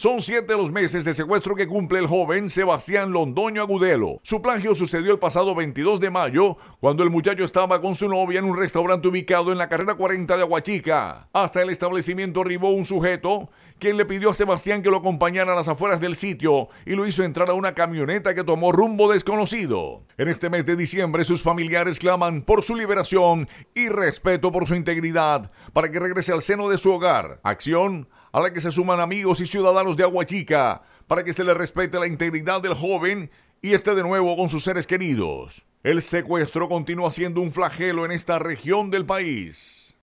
Son siete los meses de secuestro que cumple el joven Sebastián Londoño Agudelo. Su plagio sucedió el pasado 22 de mayo, cuando el muchacho estaba con su novia en un restaurante ubicado en la carrera 40 de Aguachica. Hasta el establecimiento arribó un sujeto, quien le pidió a Sebastián que lo acompañara a las afueras del sitio y lo hizo entrar a una camioneta que tomó rumbo desconocido. En este mes de diciembre, sus familiares claman por su liberación y respeto por su integridad para que regrese al seno de su hogar. Acción a la que se suman amigos y ciudadanos de Aguachica para que se le respete la integridad del joven y esté de nuevo con sus seres queridos. El secuestro continúa siendo un flagelo en esta región del país.